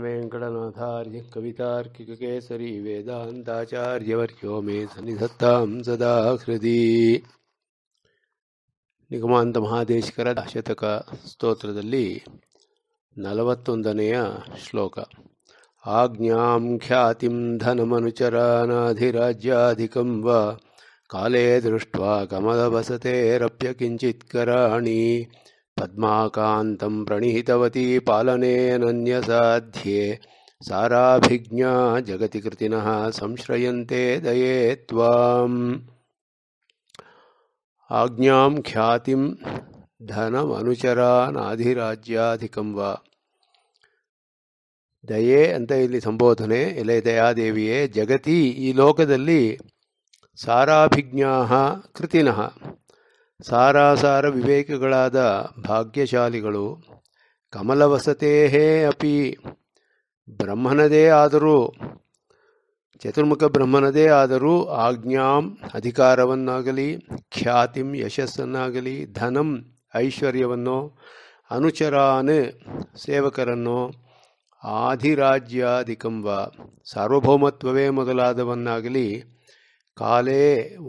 वेङ्कटनाथार्य कवितार्किककेसरी ವೇದಾಂತಾಚಾರ್ಯವರ್ಯೋ मे सन्निधत्तां ಸದಾ ಹೃದಿ ನಿಗಮಾಂತ ಮಹಾದೇಶಕರ ಶತಕ ಸ್ತೋತ್ರದಲ್ಲಿ ನಲವತ್ತೊಂದನೆಯ ಶ್ಲೋಕ ಆಜ್ಞಾಂ ಖ್ಯಾತಿಂ ಧನಮನುಚರಾನಾಧಿರಾಜ್ಯಾಧಿಕಂ ವ ಕಾಲೇ ದೃಷ್ಟ್ವಾ ಕಮಲವಸತೆರಪ್ಯ ಕಿಂಚಿತ್ ಕರಾಣಿ ಪದ್ಮಕಾಂತಂ ಪ್ರಣಿಹಿತವತಿ ಪಾಲನೆಯನನ್ಯಸಾಧ್ಯೆ ಸಾರಾಭಿಜ್ಞಾ ಜಗತಿ ಕೃತಿನ ಸಂಶ್ರಯಂತೆ ದಯೇತ್ವಾಂ ಆಜ್ಞಾಂ ಖ್ಯಾತಿಂ ಧನಮನುಚರಾನಾಧಿರಾಜ್ಯಾಧಿಕಂ ವಾ ದಯೆ ಅಂತ ಇಲ್ಲಿ ಸಂಬೋಧನೆ ಎಲೆ ದಯಾದೇವಿಯೇ ಜಗತಿ ಈ ಲೋಕದಲ್ಲಿ ಸಾರಾಭಿಜ್ಞಾ ಕೃತಿನಃ ಸಾರಾಸಾರ ವಿವೇಕಗಳಾದ ಭಾಗ್ಯಶಾಲಿಗಳು ಕಮಲವಸತೆ ಅಪಿ ಬ್ರಹ್ಮನದೇ ಆದರೂ ಚತುರ್ಮುಖ ಬ್ರಹ್ಮನದೇ ಆದರೂ ಆಜ್ಞಾಂ ಅಧಿಕಾರವನ್ನಾಗಲಿ ಖ್ಯಾತಿಂ ಯಶಸ್ಸನ್ನಾಗಲಿ ಧನಂ ಐಶ್ವರ್ಯವನ್ನೋ ಅನುಚರಾನ್ ಸೇವಕರನ್ನೋ ಆಧಿರಾಜ್ಯಾಧಿಕಂವ ಸಾರ್ವಭೌಮತ್ವವೇ ಮೊದಲಾದವನ್ನಾಗಲಿ ಕಾಲೇ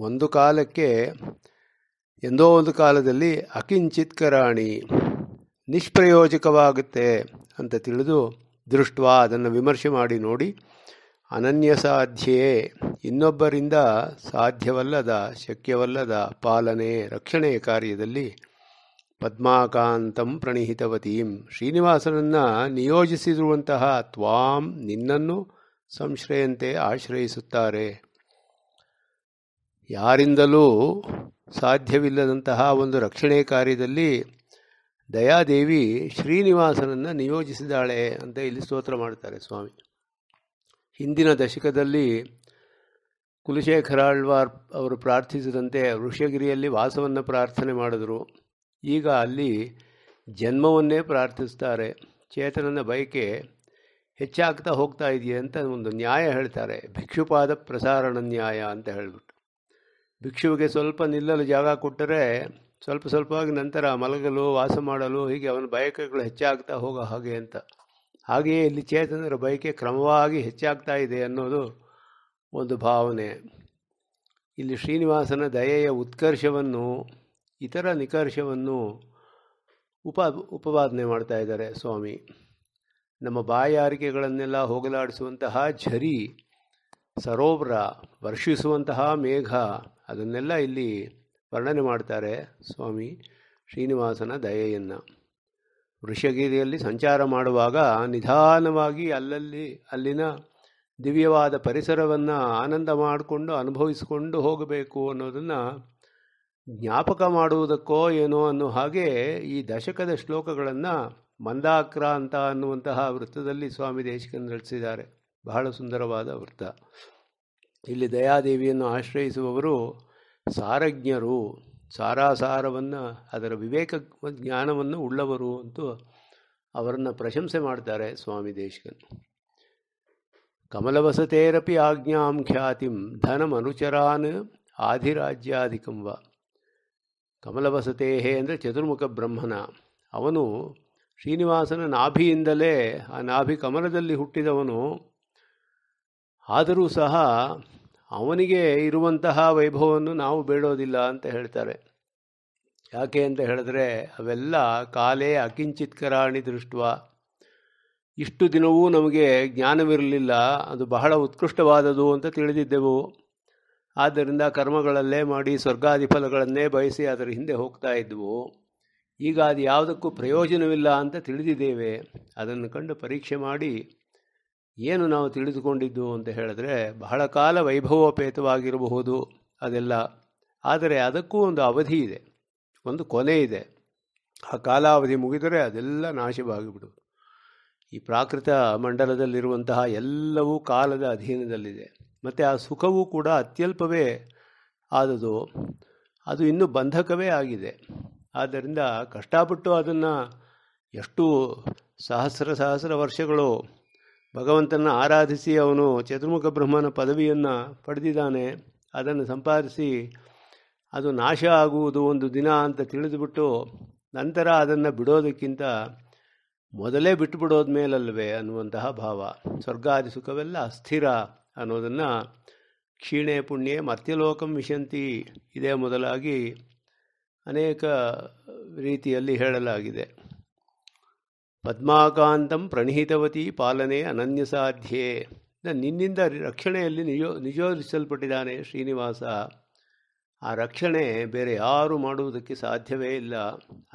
ಒಂದು ಕಾಲಕ್ಕೆ ಎಂದೋ ಒಂದು ಕಾಲದಲ್ಲಿ ಅಕಿಂಚಿತ್ಕರಾಣಿ ನಿಷ್ಪ್ರಯೋಜಕವಾಗುತ್ತೆ ಅಂತ ತಿಳಿದು ದೃಷ್ಟ್ವಾ ಅದನ್ನು ವಿಮರ್ಶೆ ಮಾಡಿ ನೋಡಿ ಅನನ್ಯ ಸಾಧ್ಯೆಯೇ ಇನ್ನೊಬ್ಬರಿಂದ ಸಾಧ್ಯವಲ್ಲದ ಶಕ್ಯವಲ್ಲದ ಪಾಲನೆ ರಕ್ಷಣೆ ಕಾರ್ಯದಲ್ಲಿ ಪದ್ಮಾಕಾಂತಂ ಪ್ರಣಿಹಿತವತೀಂ ಶ್ರೀನಿವಾಸನನ್ನು ನಿಯೋಜಿಸಿರುವಂತಹ ತ್ವಾಂ ನಿನ್ನನ್ನು ಸಂಶ್ರಯಂತೆ ಆಶ್ರಯಿಸುತ್ತಾರೆ ಯಾರಿಂದಲೂ ಸಾಧ್ಯವಿಲ್ಲದಂತಹ ಒಂದು ರಕ್ಷಣೆ ಕಾರ್ಯದಲ್ಲಿ ದಯಾದೇವಿ ಶ್ರೀನಿವಾಸನನ್ನು ನಿಯೋಜಿಸಿದಾಳೆ ಅಂತ ಇಲ್ಲಿ ಸ್ತೋತ್ರ ಮಾಡ್ತಾರೆ ಸ್ವಾಮಿ ಹಿಂದಿನ ದಶಕದಲ್ಲಿ ಕುಲಶೇಖರಾಳ್ವಾರ್ ಅವರು ಪ್ರಾರ್ಥಿಸಿದಂತೆ ಋಷಗಿರಿಯಲ್ಲಿ ವಾಸವನ್ನು ಪ್ರಾರ್ಥನೆ ಮಾಡಿದರು ಈಗ ಅಲ್ಲಿ ಜನ್ಮವನ್ನೇ ಪ್ರಾರ್ಥಿಸ್ತಾರೆ ಚೇತನನ ಬಯಕೆ ಹೆಚ್ಚಾಗ್ತಾ ಹೋಗ್ತಾ ಇದೆಯಾ ಅಂತ ಒಂದು ನ್ಯಾಯ ಹೇಳ್ತಾರೆ ಭಿಕ್ಷುಪಾದ ಪ್ರಸಾರಣ ನ್ಯಾಯ ಅಂತ ಹೇಳಿಬಿಟ್ಟು ಭಿಕ್ಷುವಿಗೆ ಸ್ವಲ್ಪ ನಿಲ್ಲಲು ಜಾಗ ಕೊಟ್ಟರೆ ಸ್ವಲ್ಪ ಸ್ವಲ್ಪವಾಗಿ ನಂತರ ಮಲಗಲು ವಾಸ ಮಾಡಲು ಹೀಗೆ ಅವನ ಬಯಕೆಗಳು ಹೆಚ್ಚಾಗ್ತಾ ಹೋಗೋ ಹಾಗೆ ಅಂತ ಹಾಗೆಯೇ ಇಲ್ಲಿ ಚೇತನರ ಬಯಕೆ ಕ್ರಮವಾಗಿ ಹೆಚ್ಚಾಗ್ತಾ ಇದೆ ಅನ್ನೋದು ಒಂದು ಭಾವನೆ ಇಲ್ಲಿ ಶ್ರೀನಿವಾಸನ ದಯೆಯ ಉತ್ಕರ್ಷವನ್ನು ಇತರ ನಿಕರ್ಷವನ್ನು ಉಪ ಉಪವಾದನೆ ಮಾಡ್ತಾ ಇದ್ದಾರೆ ಸ್ವಾಮಿ ನಮ್ಮ ಬಾಯಾರಿಕೆಗಳನ್ನೆಲ್ಲ ಹೋಗಲಾಡಿಸುವಂತಹ ಝರಿ ಸರೋವರ ವರ್ಷಿಸುವಂತಹ ಮೇಘ ಅದನ್ನೆಲ್ಲ ಇಲ್ಲಿ ವರ್ಣನೆ ಮಾಡ್ತಾರೆ ಸ್ವಾಮಿ ಶ್ರೀನಿವಾಸನ ದಯೆಯನ್ನು ವೃಷಗಿರಿಯಲ್ಲಿ ಸಂಚಾರ ಮಾಡುವಾಗ ನಿಧಾನವಾಗಿ ಅಲ್ಲಲ್ಲಿ ಅಲ್ಲಿನ ದಿವ್ಯವಾದ ಪರಿಸರವನ್ನು ಆನಂದ ಮಾಡಿಕೊಂಡು ಅನುಭವಿಸಿಕೊಂಡು ಹೋಗಬೇಕು ಅನ್ನೋದನ್ನು ಜ್ಞಾಪಕ ಮಾಡುವುದಕ್ಕೋ ಏನೋ ಅನ್ನೋ ಹಾಗೆ ಈ ದಶಕದ ಶ್ಲೋಕಗಳನ್ನು ಅಂತ ಅನ್ನುವಂತಹ ವೃತ್ತದಲ್ಲಿ ಸ್ವಾಮಿ ದೇಶಿಕ ನಡೆಸಿದ್ದಾರೆ ಬಹಳ ಸುಂದರವಾದ ವೃತ್ತ ಇಲ್ಲಿ ದಯಾದೇವಿಯನ್ನು ಆಶ್ರಯಿಸುವವರು ಸಾರಜ್ಞರು ಸಾರಾಸಾರವನ್ನು ಅದರ ವಿವೇಕ ಜ್ಞಾನವನ್ನು ಉಳ್ಳವರು ಅಂತೂ ಅವರನ್ನು ಪ್ರಶಂಸೆ ಮಾಡ್ತಾರೆ ಸ್ವಾಮಿ ದೇಶಕನ್ ಕಮಲವಸತೇರಪಿ ಆಜ್ಞಾಂ ಖ್ಯಾತಿಂ ಧನಮನುಚರಾನ್ ವ ಕಮಲವಸತೇಹೆ ಅಂದರೆ ಚತುರ್ಮುಖ ಬ್ರಹ್ಮನ ಅವನು ಶ್ರೀನಿವಾಸನ ನಾಭಿಯಿಂದಲೇ ಆ ನಾಭಿ ಕಮಲದಲ್ಲಿ ಹುಟ್ಟಿದವನು ಆದರೂ ಸಹ ಅವನಿಗೆ ಇರುವಂತಹ ವೈಭವವನ್ನು ನಾವು ಬೇಡೋದಿಲ್ಲ ಅಂತ ಹೇಳ್ತಾರೆ ಯಾಕೆ ಅಂತ ಹೇಳಿದ್ರೆ ಅವೆಲ್ಲ ಕಾಲೇ ಅಕಿಂಚಿತ್ಕರಾಣಿ ದೃಷ್ಟ ಇಷ್ಟು ದಿನವೂ ನಮಗೆ ಜ್ಞಾನವಿರಲಿಲ್ಲ ಅದು ಬಹಳ ಉತ್ಕೃಷ್ಟವಾದದು ಅಂತ ತಿಳಿದಿದ್ದೆವು ಆದ್ದರಿಂದ ಕರ್ಮಗಳಲ್ಲೇ ಮಾಡಿ ಸ್ವರ್ಗಾದಿ ಫಲಗಳನ್ನೇ ಬಯಸಿ ಅದರ ಹಿಂದೆ ಹೋಗ್ತಾ ಇದ್ದವು ಈಗ ಅದು ಯಾವುದಕ್ಕೂ ಪ್ರಯೋಜನವಿಲ್ಲ ಅಂತ ತಿಳಿದಿದ್ದೇವೆ ಅದನ್ನು ಕಂಡು ಪರೀಕ್ಷೆ ಮಾಡಿ ಏನು ನಾವು ತಿಳಿದುಕೊಂಡಿದ್ದು ಅಂತ ಹೇಳಿದ್ರೆ ಬಹಳ ಕಾಲ ವೈಭವೋಪೇತವಾಗಿರಬಹುದು ಅದೆಲ್ಲ ಆದರೆ ಅದಕ್ಕೂ ಒಂದು ಅವಧಿ ಇದೆ ಒಂದು ಕೊನೆ ಇದೆ ಆ ಕಾಲಾವಧಿ ಮುಗಿದರೆ ಅದೆಲ್ಲ ನಾಶವಾಗಿಬಿಡು ಈ ಪ್ರಾಕೃತ ಮಂಡಲದಲ್ಲಿರುವಂತಹ ಎಲ್ಲವೂ ಕಾಲದ ಅಧೀನದಲ್ಲಿದೆ ಮತ್ತು ಆ ಸುಖವೂ ಕೂಡ ಅತ್ಯಲ್ಪವೇ ಆದದು ಅದು ಇನ್ನೂ ಬಂಧಕವೇ ಆಗಿದೆ ಆದ್ದರಿಂದ ಕಷ್ಟಪಟ್ಟು ಅದನ್ನು ಎಷ್ಟು ಸಹಸ್ರ ಸಹಸ್ರ ವರ್ಷಗಳು ಭಗವಂತನ ಆರಾಧಿಸಿ ಅವನು ಚತುರ್ಮುಖ ಬ್ರಹ್ಮನ ಪದವಿಯನ್ನು ಪಡೆದಿದ್ದಾನೆ ಅದನ್ನು ಸಂಪಾದಿಸಿ ಅದು ನಾಶ ಆಗುವುದು ಒಂದು ದಿನ ಅಂತ ತಿಳಿದುಬಿಟ್ಟು ನಂತರ ಅದನ್ನು ಬಿಡೋದಕ್ಕಿಂತ ಮೊದಲೇ ಬಿಟ್ಟು ಬಿಡೋದ ಮೇಲಲ್ವೇ ಅನ್ನುವಂತಹ ಭಾವ ಸ್ವರ್ಗಾದಿ ಸುಖವೆಲ್ಲ ಅಸ್ಥಿರ ಅನ್ನೋದನ್ನು ಕ್ಷೀಣೆ ಪುಣ್ಯ ಮರ್ತ್ಯಲೋಕಂ ವಿಶಂತಿ ಇದೇ ಮೊದಲಾಗಿ ಅನೇಕ ರೀತಿಯಲ್ಲಿ ಹೇಳಲಾಗಿದೆ ಪದ್ಮಾಕಾಂತಂ ಪ್ರಣಿಹಿತವತಿ ಪಾಲನೆ ಅನನ್ಯ ಸಾಧ್ಯೆ ನಿನ್ನಿಂದ ರಕ್ಷಣೆಯಲ್ಲಿ ನಿಯೋ ನಿಯೋಜಿಸಲ್ಪಟ್ಟಿದ್ದಾನೆ ಶ್ರೀನಿವಾಸ ಆ ರಕ್ಷಣೆ ಬೇರೆ ಯಾರು ಮಾಡುವುದಕ್ಕೆ ಸಾಧ್ಯವೇ ಇಲ್ಲ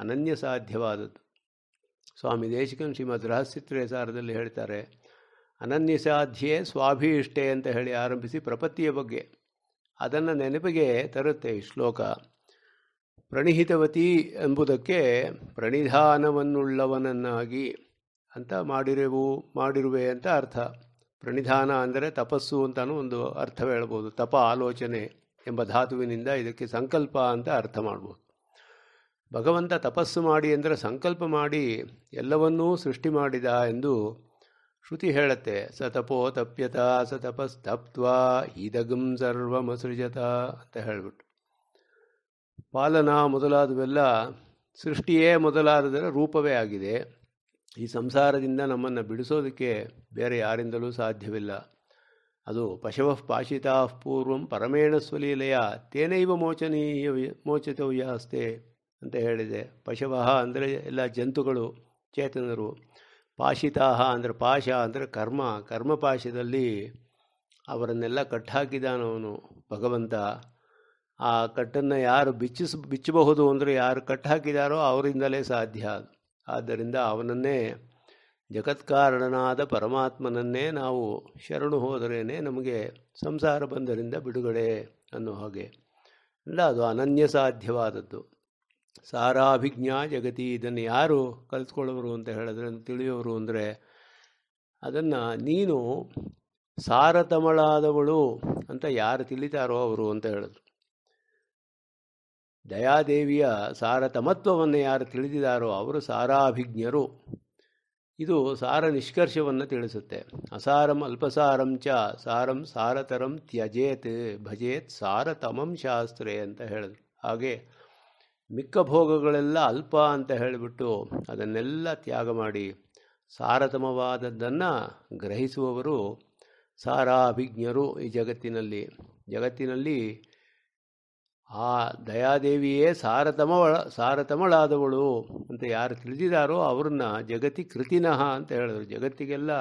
ಅನನ್ಯ ಸಾಧ್ಯವಾದದ್ದು ಸ್ವಾಮಿ ದೇಶಿಕನ್ ಶ್ರೀಮದ್ ರಹಸ್ಯತ್ರಯ ಸಾರದಲ್ಲಿ ಹೇಳ್ತಾರೆ ಅನನ್ಯ ಸಾಧ್ಯೆ ಸ್ವಾಭೀಷ್ಟೆ ಅಂತ ಹೇಳಿ ಆರಂಭಿಸಿ ಪ್ರಪತ್ತಿಯ ಬಗ್ಗೆ ಅದನ್ನು ನೆನಪಿಗೆ ತರುತ್ತೆ ಈ ಶ್ಲೋಕ ಪ್ರಣಿಹಿತವತಿ ಎಂಬುದಕ್ಕೆ ಪ್ರಣಿಧಾನವನ್ನುಳ್ಳವನನ್ನಾಗಿ ಅಂತ ಮಾಡಿರುವು ಮಾಡಿರುವೆ ಅಂತ ಅರ್ಥ ಪ್ರಣಿಧಾನ ಅಂದರೆ ತಪಸ್ಸು ಅಂತಲೂ ಒಂದು ಅರ್ಥ ಹೇಳ್ಬೋದು ತಪ ಆಲೋಚನೆ ಎಂಬ ಧಾತುವಿನಿಂದ ಇದಕ್ಕೆ ಸಂಕಲ್ಪ ಅಂತ ಅರ್ಥ ಮಾಡ್ಬೋದು ಭಗವಂತ ತಪಸ್ಸು ಮಾಡಿ ಅಂದರೆ ಸಂಕಲ್ಪ ಮಾಡಿ ಎಲ್ಲವನ್ನೂ ಸೃಷ್ಟಿ ಮಾಡಿದ ಎಂದು ಶ್ರುತಿ ಹೇಳತ್ತೆ ಸ ತಪೋ ತಪ್ಯತ ಸ ತಪಸ್ತಪ್ತ್ವ ಈದಗಂ ಸರ್ವಮಸೃಜತ ಅಂತ ಹೇಳ್ಬಿಟ್ಟು ಪಾಲನ ಮೊದಲಾದವೆಲ್ಲ ಸೃಷ್ಟಿಯೇ ಮೊದಲಾದದರ ರೂಪವೇ ಆಗಿದೆ ಈ ಸಂಸಾರದಿಂದ ನಮ್ಮನ್ನು ಬಿಡಿಸೋದಕ್ಕೆ ಬೇರೆ ಯಾರಿಂದಲೂ ಸಾಧ್ಯವಿಲ್ಲ ಅದು ಪಶವಃ ಪಾಶಿತಾ ಪೂರ್ವಂ ಪರಮೇಣ ಸ್ವಲೀಲೆಯ ತೇನೈವ ಮೋಚನೀಯ ಮೋಚಿತವ್ಯ ಅಸ್ತೆ ಅಂತ ಹೇಳಿದೆ ಪಶವ ಅಂದರೆ ಎಲ್ಲ ಜಂತುಗಳು ಚೇತನರು ಪಾಶಿತಾಹ ಅಂದರೆ ಪಾಶ ಅಂದರೆ ಕರ್ಮ ಕರ್ಮಪಾಶದಲ್ಲಿ ಅವರನ್ನೆಲ್ಲ ಕಟ್ಟಾಕಿದಾನವನು ಭಗವಂತ ಆ ಕಟ್ಟನ್ನು ಯಾರು ಬಿಚ್ಚಿಸ್ ಬಿಚ್ಚಬಹುದು ಅಂದರೆ ಯಾರು ಕಟ್ಟು ಹಾಕಿದಾರೋ ಅವರಿಂದಲೇ ಸಾಧ್ಯ ಆದ್ದರಿಂದ ಅವನನ್ನೇ ಜಗತ್ಕಾರಣನಾದ ಪರಮಾತ್ಮನನ್ನೇ ನಾವು ಶರಣು ಹೋದರೇನೆ ನಮಗೆ ಸಂಸಾರ ಬಂದರಿಂದ ಬಿಡುಗಡೆ ಅನ್ನೋ ಹಾಗೆ ಅಲ್ಲ ಅದು ಅನನ್ಯ ಸಾಧ್ಯವಾದದ್ದು ಸಾರಾಭಿಜ್ಞಾ ಜಗತಿ ಇದನ್ನು ಯಾರು ಕಲಿತ್ಕೊಳ್ಳೋರು ಅಂತ ಹೇಳಿದ್ರೆ ತಿಳಿಯೋರು ಅಂದರೆ ಅದನ್ನು ನೀನು ಸಾರತಮಳಾದವಳು ಅಂತ ಯಾರು ತಿಳಿತಾರೋ ಅವರು ಅಂತ ಹೇಳಿದ್ರು ದಯಾದೇವಿಯ ಸಾರತಮತ್ವವನ್ನು ಯಾರು ತಿಳಿದಿದ್ದಾರೋ ಅವರು ಸಾರಾಭಿಜ್ಞರು ಇದು ಸಾರ ನಿಷ್ಕರ್ಷವನ್ನು ತಿಳಿಸುತ್ತೆ ಅಸಾರಂ ಅಲ್ಪಸಾರಂ ಚ ಸಾರಂ ಸಾರತರಂ ತ್ಯಜೇತ್ ಭಜೇತ್ ಸಾರತಮಂ ಶಾಸ್ತ್ರೇ ಅಂತ ಹೇಳಿದ್ರು ಹಾಗೆ ಮಿಕ್ಕ ಭೋಗಗಳೆಲ್ಲ ಅಲ್ಪ ಅಂತ ಹೇಳಿಬಿಟ್ಟು ಅದನ್ನೆಲ್ಲ ತ್ಯಾಗ ಮಾಡಿ ಸಾರತಮವಾದದ್ದನ್ನು ಗ್ರಹಿಸುವವರು ಸಾರಾಭಿಜ್ಞರು ಈ ಜಗತ್ತಿನಲ್ಲಿ ಜಗತ್ತಿನಲ್ಲಿ ಆ ದಯಾದೇವಿಯೇ ಸಾರತಮ ಸಾರತಮಳಾದವಳು ಅಂತ ಯಾರು ತಿಳಿದಿದ್ದಾರೋ ಅವ್ರನ್ನ ಜಗತಿ ಕೃತಿನಃ ಅಂತ ಹೇಳಿದ್ರು ಜಗತ್ತಿಗೆಲ್ಲ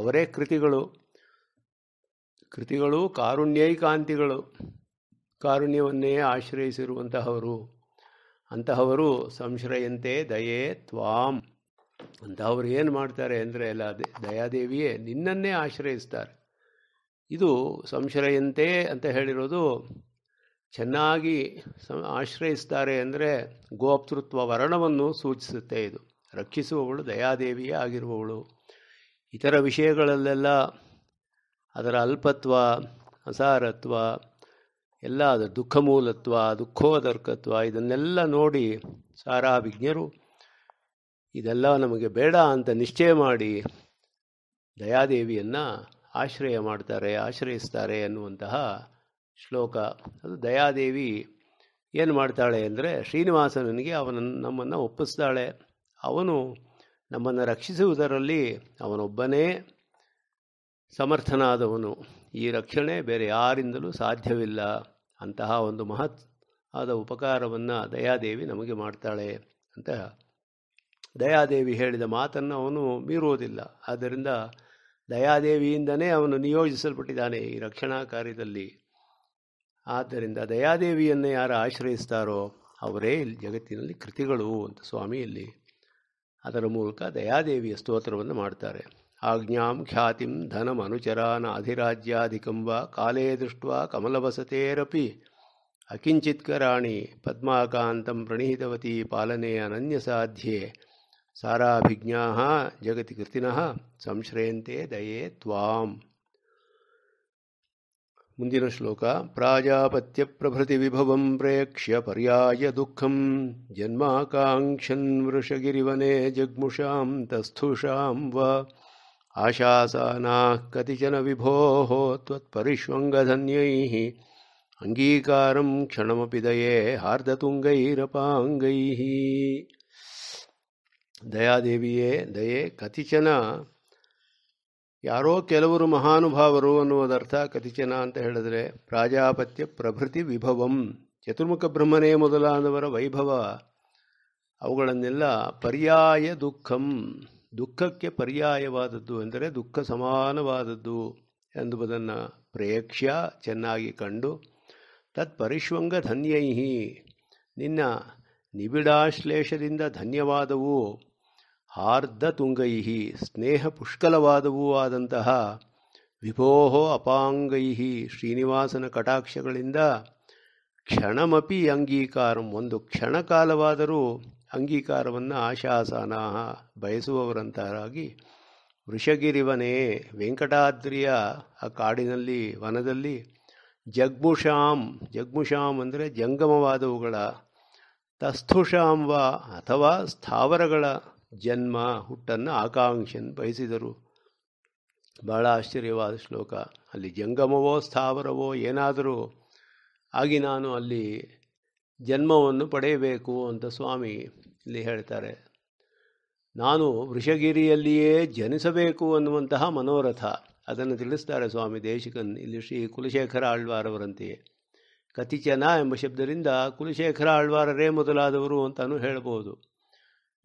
ಅವರೇ ಕೃತಿಗಳು ಕೃತಿಗಳು ಕಾಂತಿಗಳು ಕಾರುಣ್ಯವನ್ನೇ ಆಶ್ರಯಿಸಿರುವಂತಹವರು ಅಂತಹವರು ಸಂಶ್ರಯಂತೆ ದಯೆ ತ್ವಾಂ ಅಂತಹವರು ಏನು ಮಾಡ್ತಾರೆ ಅಂದರೆ ಎಲ್ಲ ದಯಾದೇವಿಯೇ ನಿನ್ನನ್ನೇ ಆಶ್ರಯಿಸ್ತಾರೆ ಇದು ಸಂಶ್ರಯಂತೆ ಅಂತ ಹೇಳಿರೋದು ಚೆನ್ನಾಗಿ ಆಶ್ರಯಿಸ್ತಾರೆ ಅಂದರೆ ಗೋಪ್ತೃತ್ವ ವರ್ಣವನ್ನು ಸೂಚಿಸುತ್ತೆ ಇದು ರಕ್ಷಿಸುವವಳು ದಯಾದೇವಿಯೇ ಆಗಿರುವವಳು ಇತರ ವಿಷಯಗಳಲ್ಲೆಲ್ಲ ಅದರ ಅಲ್ಪತ್ವ ಅಸಾರತ್ವ ಎಲ್ಲ ಅದರ ದುಃಖ ಮೂಲತ್ವ ದುಃಖೋದರ್ಕತ್ವ ಇದನ್ನೆಲ್ಲ ನೋಡಿ ಸಾರಾ ವಿಜ್ಞರು ಇದೆಲ್ಲ ನಮಗೆ ಬೇಡ ಅಂತ ನಿಶ್ಚಯ ಮಾಡಿ ದಯಾದೇವಿಯನ್ನು ಆಶ್ರಯ ಮಾಡ್ತಾರೆ ಆಶ್ರಯಿಸ್ತಾರೆ ಎನ್ನುವಂತಹ ಶ್ಲೋಕ ಅದು ದಯಾದೇವಿ ಏನು ಮಾಡ್ತಾಳೆ ಅಂದರೆ ಶ್ರೀನಿವಾಸನಿಗೆ ಅವನನ್ನು ನಮ್ಮನ್ನು ಒಪ್ಪಿಸ್ತಾಳೆ ಅವನು ನಮ್ಮನ್ನು ರಕ್ಷಿಸುವುದರಲ್ಲಿ ಅವನೊಬ್ಬನೇ ಸಮರ್ಥನಾದವನು ಈ ರಕ್ಷಣೆ ಬೇರೆ ಯಾರಿಂದಲೂ ಸಾಧ್ಯವಿಲ್ಲ ಅಂತಹ ಒಂದು ಮಹತ್ ಆದ ಉಪಕಾರವನ್ನು ದಯಾದೇವಿ ನಮಗೆ ಮಾಡ್ತಾಳೆ ಅಂತ ದಯಾದೇವಿ ಹೇಳಿದ ಮಾತನ್ನು ಅವನು ಮೀರುವುದಿಲ್ಲ ಆದ್ದರಿಂದ ದಯಾದೇವಿಯಿಂದನೇ ಅವನು ನಿಯೋಜಿಸಲ್ಪಟ್ಟಿದ್ದಾನೆ ಈ ರಕ್ಷಣಾ ಕಾರ್ಯದಲ್ಲಿ ಆದ್ದರಿಂದ ದಯಾದೇವಿಯನ್ನು ಯಾರು ಆಶ್ರಯಿಸ್ತಾರೋ ಅವರೇ ಇಲ್ಲಿ ಜಗತ್ತಿನಲ್ಲಿ ಕೃತಿಗಳು ಅಂತ ಸ್ವಾಮಿ ಇಲ್ಲಿ ಅದರ ಮೂಲಕ ದಯಾದೇವಿಯ ಸ್ತೋತ್ರವನ್ನು ಮಾಡ್ತಾರೆ ಆಜ್ಞಾಂ ಖ್ಯಾತಿಂ ಧನಂ ಅನುಚರಾನ ಅಧಿರಾಜ್ಯಾಧಿಕಂಬ ಕಾಲೇ ದೃಷ್ಟ ಕಮಲವಸತೇರಪಿ ಅಕಿಂಚಿತ್ಕರಾಣಿ ಪದ್ಮಾಕಾಂತಂ ಪ್ರಣೀತವತಿ ಪಾಲನೆ ಸಾಧ್ಯೆ ಸಾರಾಭಿಜ್ಞಾ ಜಗತಿ ಕೃತಿನಃ ಸಂಶ್ರಯಂತೆ ದಯೇ ತ್ವಾಂ ಮುಂದಿನ ಶ್ಲೋಕ ಪ್ರಾಜಾಪತ್ಯ ಪ್ರಭೃತಿ ವಿಭವಂ ಪ್ರೇಕ್ಷ್ಯ ಪರ್ಯಾಯ ದುಃಖಂ ಜನ್ಮಾಕಾಂಕ್ಷನ್ ವೃಷಗಿರಿವನೆ ಜಗ್ಮುಷಾಂ ತಸ್ಥುಷಾಂ ವ ಆಶಾಸಾನಾಃ ಕತಿಚನ ವಿಭೋ ತ್ವತ್ಪರಿಷ್ವಂಗಧನ್ಯೈಃ ಅಂಗೀಕಾರಂ ಕ್ಷಣಮಪಿ ದಯೇ ಹಾರ್ದತುಂಗೈರಪಾಂಗೈಃ ದಯಾದೇವಿಯೇ ದಯೆ ಕತಿಚನ ಯಾರೋ ಕೆಲವರು ಮಹಾನುಭಾವರು ಅನ್ನುವುದರ್ಥ ಕತಿಚನ ಅಂತ ಹೇಳಿದ್ರೆ ಪ್ರಾಜಾಪತ್ಯ ಪ್ರಭೃತಿ ವಿಭವಂ ಚತುರ್ಮುಖ ಬ್ರಹ್ಮನೇ ಮೊದಲಾದವರ ವೈಭವ ಅವುಗಳನ್ನೆಲ್ಲ ಪರ್ಯಾಯ ದುಃಖಂ ದುಃಖಕ್ಕೆ ಪರ್ಯಾಯವಾದದ್ದು ಎಂದರೆ ದುಃಖ ಸಮಾನವಾದದ್ದು ಎಂಬುದನ್ನು ಪ್ರೇಕ್ಷ್ಯ ಚೆನ್ನಾಗಿ ಕಂಡು ಪರಿಶ್ವಂಗ ಧನ್ಯೈಹಿ ನಿನ್ನ ನಿಬಿಡಾಶ್ಲೇಷದಿಂದ ಧನ್ಯವಾದವು ಆರ್ಧತುಂಗೈ ಸ್ನೇಹ ಪುಷ್ಕಲವಾದವೂ ಆದಂತಹ ವಿಭೋಹೋ ಅಪಾಂಗೈ ಶ್ರೀನಿವಾಸನ ಕಟಾಕ್ಷಗಳಿಂದ ಕ್ಷಣಮಪಿ ಅಂಗೀಕಾರಂ ಒಂದು ಕ್ಷಣಕಾಲವಾದರೂ ಅಂಗೀಕಾರವನ್ನು ಆಶಾಸಾನ ಬಯಸುವವರಂತರಾಗಿ ವೃಷಗಿರಿವನೇ ವೆಂಕಟಾದ್ರಿಯ ಆ ಕಾಡಿನಲ್ಲಿ ವನದಲ್ಲಿ ಜಗ್ಮುಷಾಂ ಜಗ್ಮುಷಾಂ ಅಂದರೆ ಜಂಗಮವಾದವುಗಳ ತಸ್ಥುಷಾಂ ವಾ ಅಥವಾ ಸ್ಥಾವರಗಳ ಜನ್ಮ ಹುಟ್ಟನ್ನು ಆಕಾಂಕ್ಷೆಯನ್ನು ಬಯಸಿದರು ಬಹಳ ಆಶ್ಚರ್ಯವಾದ ಶ್ಲೋಕ ಅಲ್ಲಿ ಜಂಗಮವೋ ಸ್ಥಾವರವೋ ಏನಾದರೂ ಆಗಿ ನಾನು ಅಲ್ಲಿ ಜನ್ಮವನ್ನು ಪಡೆಯಬೇಕು ಅಂತ ಸ್ವಾಮಿ ಇಲ್ಲಿ ಹೇಳ್ತಾರೆ ನಾನು ವೃಷಗಿರಿಯಲ್ಲಿಯೇ ಜನಿಸಬೇಕು ಅನ್ನುವಂತಹ ಮನೋರಥ ಅದನ್ನು ತಿಳಿಸ್ತಾರೆ ಸ್ವಾಮಿ ದೇಶಿಕನ್ ಇಲ್ಲಿ ಶ್ರೀ ಕುಲಶೇಖರ ಆಳ್ವಾರವರಂತೆಯೇ ಕತಿಚನ ಎಂಬ ಶಬ್ದದಿಂದ ಕುಲಶೇಖರ ಆಳ್ವಾರರೇ ಮೊದಲಾದವರು ಅಂತಲೂ ಹೇಳಬಹುದು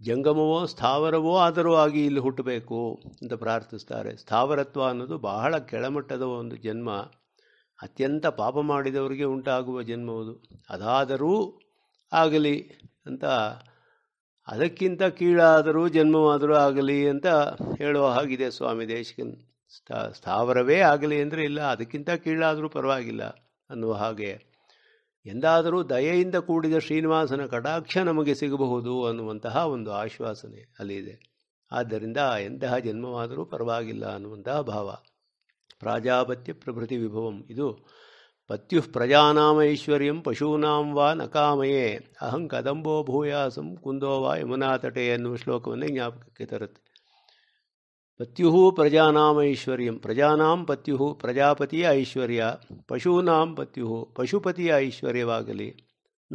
ಜಂಗಮವೋ ಸ್ಥಾವರವೋ ಆದರೂ ಆಗಿ ಇಲ್ಲಿ ಹುಟ್ಟಬೇಕು ಅಂತ ಪ್ರಾರ್ಥಿಸ್ತಾರೆ ಸ್ಥಾವರತ್ವ ಅನ್ನೋದು ಬಹಳ ಕೆಳಮಟ್ಟದ ಒಂದು ಜನ್ಮ ಅತ್ಯಂತ ಪಾಪ ಮಾಡಿದವರಿಗೆ ಉಂಟಾಗುವ ಜನ್ಮವು ಅದಾದರೂ ಆಗಲಿ ಅಂತ ಅದಕ್ಕಿಂತ ಕೀಳಾದರೂ ಜನ್ಮವಾದರೂ ಆಗಲಿ ಅಂತ ಹೇಳುವ ಹಾಗಿದೆ ಸ್ವಾಮಿ ದೇಶಕನ್ ಸ್ಥಾವರವೇ ಆಗಲಿ ಅಂದರೆ ಇಲ್ಲ ಅದಕ್ಕಿಂತ ಕೀಳಾದರೂ ಪರವಾಗಿಲ್ಲ ಅನ್ನುವ ಹಾಗೆ ಎಂದಾದರೂ ದಯೆಯಿಂದ ಕೂಡಿದ ಶ್ರೀನಿವಾಸನ ಕಟಾಕ್ಷ ನಮಗೆ ಸಿಗಬಹುದು ಅನ್ನುವಂತಹ ಒಂದು ಆಶ್ವಾಸನೆ ಅಲ್ಲಿದೆ ಆದ್ದರಿಂದ ಎಂತಹ ಜನ್ಮವಾದರೂ ಪರವಾಗಿಲ್ಲ ಅನ್ನುವಂತಹ ಭಾವ ಪ್ರಾಜಾಪತ್ಯ ಪ್ರಭೃತಿ ವಿಭವಂ ಇದು ಪತ್ಯು ಪ್ರಜಾನಾಮ ಐಶ್ವರ್ಯಂ ಪಶೂನಾಂ ವಾ ನಕಾಮಯೇ ಅಹಂ ಕದಂಬೋ ಭೂಯಾಸಂ ಕುಂದೋ ವಾ ಯಮುನಾ ತಟೆ ಎನ್ನುವ ಶ್ಲೋಕವನ್ನೇ ಜ್ಞಾಪಕಕ್ಕೆ ತರುತ್ತೆ ಪತ್ಯುಹು ಪ್ರಜಾನಾಂ ಐಶ್ವರ್ಯಂ ಪ್ರಜಾನಾಂ ಪತ್ಯು ಪ್ರಜಾಪತಿಯ ಐಶ್ವರ್ಯ ಪಶೂನಾಂ ಪತ್ಯು ಪಶುಪತಿಯ ಐಶ್ವರ್ಯವಾಗಲಿ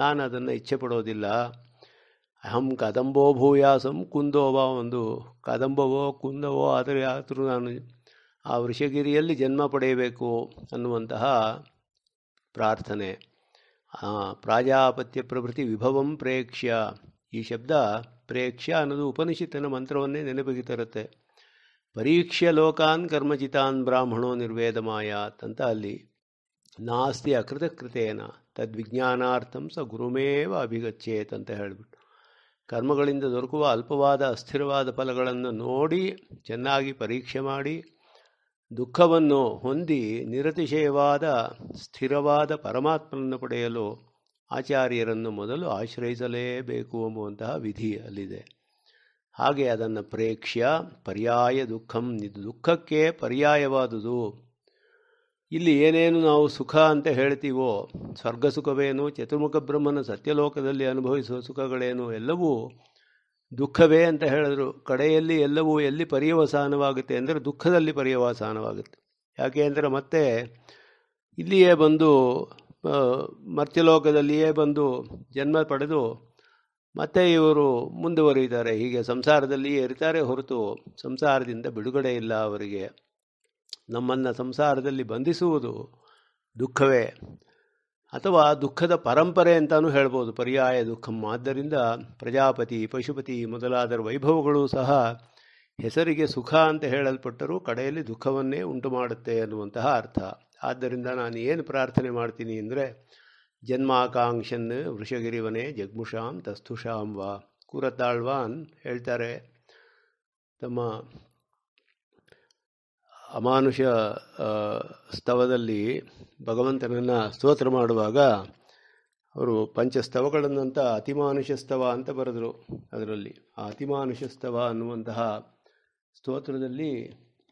ನಾನು ಅದನ್ನು ಇಚ್ಛೆ ಪಡೋದಿಲ್ಲ ಅಹಂ ಕದಂಬೋ ಭೂಯಾಸಂ ಕುಂದೋವ ಒಂದು ಕದಂಬವೋ ಕುಂದವೋ ಆದರೆ ಆದರೂ ನಾನು ಆ ವೃಷಗಿರಿಯಲ್ಲಿ ಜನ್ಮ ಪಡೆಯಬೇಕು ಅನ್ನುವಂತಹ ಪ್ರಾರ್ಥನೆ ಪ್ರಾಜಾಪತ್ಯ ಪ್ರಭೃತಿ ವಿಭವಂ ಪ್ರೇಕ್ಷ್ಯ ಈ ಶಬ್ದ ಪ್ರೇಕ್ಷ್ಯ ಅನ್ನೋದು ಉಪನಿಷತ್ತಿನ ಮಂತ್ರವನ್ನೇ ನೆನಪಿಗೆ ತರುತ್ತೆ ಪರೀಕ್ಷ್ಯ ಲೋಕಾನ್ ಕರ್ಮಚಿತಾನ್ ಬ್ರಾಹ್ಮಣೋ ಮಾಯಾತ್ ಅಂತ ಅಲ್ಲಿ ನಾಸ್ತಿ ಅಕೃತಕೃತೇನ ತದ್ವಿಜ್ಞಾನಾರ್ಥಂ ಸ ಗುರುಮೇವ ಅಭಿಗಚ್ಚೇತ್ ಅಂತ ಹೇಳಿಬಿಟ್ಟು ಕರ್ಮಗಳಿಂದ ದೊರಕುವ ಅಲ್ಪವಾದ ಅಸ್ಥಿರವಾದ ಫಲಗಳನ್ನು ನೋಡಿ ಚೆನ್ನಾಗಿ ಪರೀಕ್ಷೆ ಮಾಡಿ ದುಃಖವನ್ನು ಹೊಂದಿ ನಿರತಿಶಯವಾದ ಸ್ಥಿರವಾದ ಪರಮಾತ್ಮನನ್ನು ಪಡೆಯಲು ಆಚಾರ್ಯರನ್ನು ಮೊದಲು ಆಶ್ರಯಿಸಲೇಬೇಕು ಎಂಬುವಂತಹ ವಿಧಿ ಅಲ್ಲಿದೆ ಹಾಗೆ ಅದನ್ನು ಪ್ರೇಕ್ಷ್ಯ ಪರ್ಯಾಯ ದುಃಖಂ ಇದು ದುಃಖಕ್ಕೆ ಪರ್ಯಾಯವಾದುದು ಇಲ್ಲಿ ಏನೇನು ನಾವು ಸುಖ ಅಂತ ಹೇಳ್ತೀವೋ ಸ್ವರ್ಗ ಸುಖವೇನು ಚತುರ್ಮುಖ ಬ್ರಹ್ಮನ ಸತ್ಯಲೋಕದಲ್ಲಿ ಅನುಭವಿಸುವ ಸುಖಗಳೇನು ಎಲ್ಲವೂ ದುಃಖವೇ ಅಂತ ಹೇಳಿದ್ರು ಕಡೆಯಲ್ಲಿ ಎಲ್ಲವೂ ಎಲ್ಲಿ ಪರ್ಯವಸಾನವಾಗುತ್ತೆ ಅಂದರೆ ದುಃಖದಲ್ಲಿ ಪರ್ಯವಸಾನವಾಗುತ್ತೆ ಯಾಕೆ ಅಂದರೆ ಮತ್ತೆ ಇಲ್ಲಿಯೇ ಬಂದು ಮರ್ತ್ಯಲೋಕದಲ್ಲಿಯೇ ಬಂದು ಜನ್ಮ ಪಡೆದು ಮತ್ತೆ ಇವರು ಮುಂದುವರಿಯುತ್ತಾರೆ ಹೀಗೆ ಸಂಸಾರದಲ್ಲಿಯೇ ಇರ್ತಾರೆ ಹೊರತು ಸಂಸಾರದಿಂದ ಬಿಡುಗಡೆ ಇಲ್ಲ ಅವರಿಗೆ ನಮ್ಮನ್ನು ಸಂಸಾರದಲ್ಲಿ ಬಂಧಿಸುವುದು ದುಃಖವೇ ಅಥವಾ ದುಃಖದ ಪರಂಪರೆ ಅಂತಲೂ ಹೇಳ್ಬೋದು ಪರ್ಯಾಯ ದುಃಖಂ ಆದ್ದರಿಂದ ಪ್ರಜಾಪತಿ ಪಶುಪತಿ ಮೊದಲಾದ ವೈಭವಗಳು ಸಹ ಹೆಸರಿಗೆ ಸುಖ ಅಂತ ಹೇಳಲ್ಪಟ್ಟರೂ ಕಡೆಯಲ್ಲಿ ದುಃಖವನ್ನೇ ಉಂಟು ಮಾಡುತ್ತೆ ಅನ್ನುವಂತಹ ಅರ್ಥ ಆದ್ದರಿಂದ ನಾನು ಏನು ಪ್ರಾರ್ಥನೆ ಮಾಡ್ತೀನಿ ಅಂದರೆ ಜನ್ಮಾಕಾಂಕ್ಷನ್ ವೃಷಗಿರಿವನೆ ಜಗ್ಮುಷಾಂ ತಸ್ಥುಷಾಂ ವಾ ಕೂರತಾಳ್ವಾನ್ ಹೇಳ್ತಾರೆ ತಮ್ಮ ಅಮಾನುಷ ಸ್ತವದಲ್ಲಿ ಭಗವಂತನನ್ನು ಸ್ತೋತ್ರ ಮಾಡುವಾಗ ಅವರು ಪಂಚಸ್ತವಗಳನ್ನಂತ ಅತಿಮಾನುಷ ಸ್ತವ ಅಂತ ಬರೆದರು ಅದರಲ್ಲಿ ಆ ಅತಿಮಾನುಷಸ್ತವ ಸ್ತವ ಅನ್ನುವಂತಹ ಸ್ತೋತ್ರದಲ್ಲಿ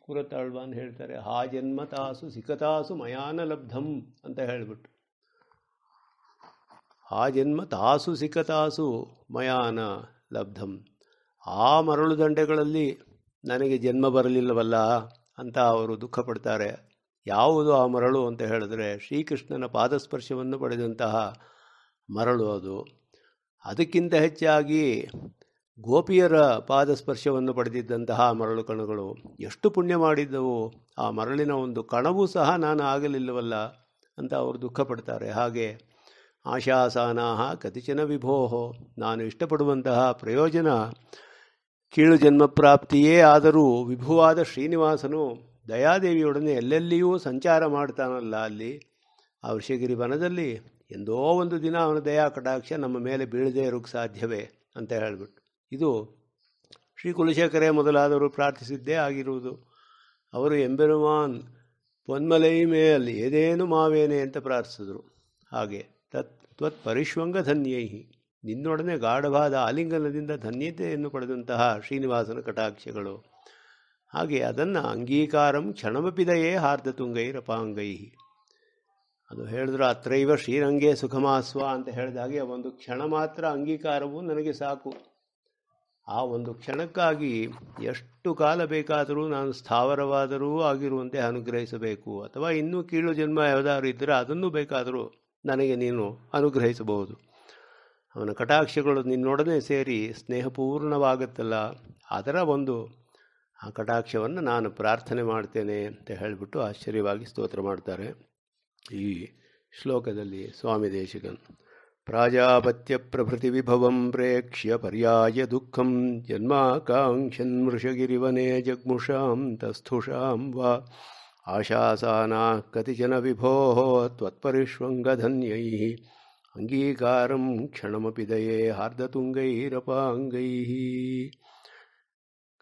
ಕುರತಾಳ್ವಾನ್ ಹೇಳ್ತಾರೆ ಹಾ ಜನ್ಮತಾಸು ಸಿಕತಾಸು ಮಯಾನಲಬ್ಧಂ ಅಂತ ಹೇಳಿಬಿಟ್ಟು ಆ ಜನ್ಮ ತಾಸು ಸಿಕ್ಕ ತಾಸು ಮಯಾನ ಲಬ್ಧಂ ಆ ಮರಳು ದಂಡೆಗಳಲ್ಲಿ ನನಗೆ ಜನ್ಮ ಬರಲಿಲ್ಲವಲ್ಲ ಅಂತ ಅವರು ದುಃಖ ಪಡ್ತಾರೆ ಯಾವುದು ಆ ಮರಳು ಅಂತ ಹೇಳಿದ್ರೆ ಶ್ರೀಕೃಷ್ಣನ ಪಾದಸ್ಪರ್ಶವನ್ನು ಪಡೆದಂತಹ ಮರಳು ಅದು ಅದಕ್ಕಿಂತ ಹೆಚ್ಚಾಗಿ ಗೋಪಿಯರ ಪಾದಸ್ಪರ್ಶವನ್ನು ಪಡೆದಿದ್ದಂತಹ ಮರಳು ಕಣಗಳು ಎಷ್ಟು ಪುಣ್ಯ ಮಾಡಿದ್ದವು ಆ ಮರಳಿನ ಒಂದು ಕಣವೂ ಸಹ ನಾನು ಆಗಲಿಲ್ಲವಲ್ಲ ಅಂತ ಅವರು ದುಃಖಪಡ್ತಾರೆ ಹಾಗೆ ಆಶಾಸಾನಾಹ ಕತಿಚನ ವಿಭೋಹೋ ನಾನು ಇಷ್ಟಪಡುವಂತಹ ಪ್ರಯೋಜನ ಕೀಳು ಜನ್ಮ ಪ್ರಾಪ್ತಿಯೇ ಆದರೂ ವಿಭುವಾದ ಶ್ರೀನಿವಾಸನು ದಯಾದೇವಿಯೊಡನೆ ಎಲ್ಲೆಲ್ಲಿಯೂ ಸಂಚಾರ ಮಾಡ್ತಾನಲ್ಲ ಅಲ್ಲಿ ಆ ವೃಷಗಿರಿ ವನದಲ್ಲಿ ಎಂದೋ ಒಂದು ದಿನ ಅವನ ದಯಾ ಕಟಾಕ್ಷ ನಮ್ಮ ಮೇಲೆ ಬೀಳದೇ ಇರೋಕ್ಕೆ ಸಾಧ್ಯವೇ ಅಂತ ಹೇಳಿಬಿಟ್ಟು ಇದು ಶ್ರೀ ಕುಲಶೇಖರೇ ಮೊದಲಾದವರು ಪ್ರಾರ್ಥಿಸಿದ್ದೇ ಆಗಿರುವುದು ಅವರು ಎಂಬೆರುಮಾನ್ ಪೊನ್ಮಲೈ ಮೇಲ್ ಏದೇನು ಮಾವೇನೆ ಅಂತ ಪ್ರಾರ್ಥಿಸಿದರು ಹಾಗೆ ಧನ್ಯೈಹಿ ನಿನ್ನೊಡನೆ ಗಾಢವಾದ ಆಲಿಂಗನದಿಂದ ಧನ್ಯತೆಯನ್ನು ಪಡೆದಂತಹ ಶ್ರೀನಿವಾಸನ ಕಟಾಕ್ಷಗಳು ಹಾಗೆ ಅದನ್ನು ಅಂಗೀಕಾರಂ ಕ್ಷಣಮಪಿದಯೇ ಹಾರ್ದತುಂಗೈರಪಾಂಗೈಹಿ ಅದು ಹೇಳಿದ್ರು ಅತ್ರೈವ ಶ್ರೀರಂಗೆ ಸುಖಮಾಸ್ವ ಅಂತ ಹೇಳಿದಾಗೆ ಒಂದು ಕ್ಷಣ ಮಾತ್ರ ಅಂಗೀಕಾರವೂ ನನಗೆ ಸಾಕು ಆ ಒಂದು ಕ್ಷಣಕ್ಕಾಗಿ ಎಷ್ಟು ಕಾಲ ಬೇಕಾದರೂ ನಾನು ಸ್ಥಾವರವಾದರೂ ಆಗಿರುವಂತೆ ಅನುಗ್ರಹಿಸಬೇಕು ಅಥವಾ ಇನ್ನೂ ಕೀಳು ಜನ್ಮ ಯಾವುದಾದ್ರು ಇದ್ದರೆ ಅದನ್ನು ಬೇಕಾದರೂ ನನಗೆ ನೀನು ಅನುಗ್ರಹಿಸಬಹುದು ಅವನ ಕಟಾಕ್ಷಗಳು ನಿನ್ನೊಡನೆ ಸೇರಿ ಸ್ನೇಹಪೂರ್ಣವಾಗುತ್ತಲ್ಲ ಅದರ ಒಂದು ಆ ಕಟಾಕ್ಷವನ್ನು ನಾನು ಪ್ರಾರ್ಥನೆ ಮಾಡ್ತೇನೆ ಅಂತ ಹೇಳಿಬಿಟ್ಟು ಆಶ್ಚರ್ಯವಾಗಿ ಸ್ತೋತ್ರ ಮಾಡ್ತಾರೆ ಈ ಶ್ಲೋಕದಲ್ಲಿ ಸ್ವಾಮಿ ದೇಶಿಕನ್ ಪ್ರಾಜಾಪತ್ಯ ಪ್ರಭೃತಿ ವಿಭವಂ ಪ್ರೇಕ್ಷ್ಯ ಪರ್ಯಾಯ ದುಃಖಂ ಜನ್ಮಾಕಾಂಕ್ಷನ್ ಮೃಷಗಿರಿವನೇ ಜಗ್ಮುಷಾಂ ತಸ್ಥುಷಾಂ ವಾ ಆಶಾಸಾನ ಕತಿಚನ ವಿಭೋ ತ್ವತ್ಪರಿಷ್ವಂಗಧನ್ಯೈ ಅಂಗೀಕಾರಂ ಕ್ಷಣಮಿ ದಯೇ ಹಾರ್ದತುಂಗೈರಪಾಂಗೈ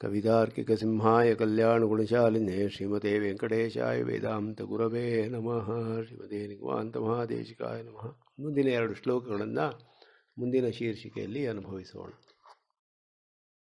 ಕವಿತಾರ್ಕಿಗ ಸಿಂಹಾಯ ಶ್ರೀಮತೆ ವೆಂಕಟೇಶಾಯ ವೇದಾಂತ ಗುರವೇ ನಮಃ ಶ್ರೀಮತೆ ನಿಗವಾಂತ ಮಹಾದೇಶಿಕಾಯ ನಮಃ ಮುಂದಿನ ಎರಡು ಶ್ಲೋಕಗಳನ್ನು ಮುಂದಿನ ಶೀರ್ಷಿಕೆಯಲ್ಲಿ ಅನುಭವಿಸೋಣ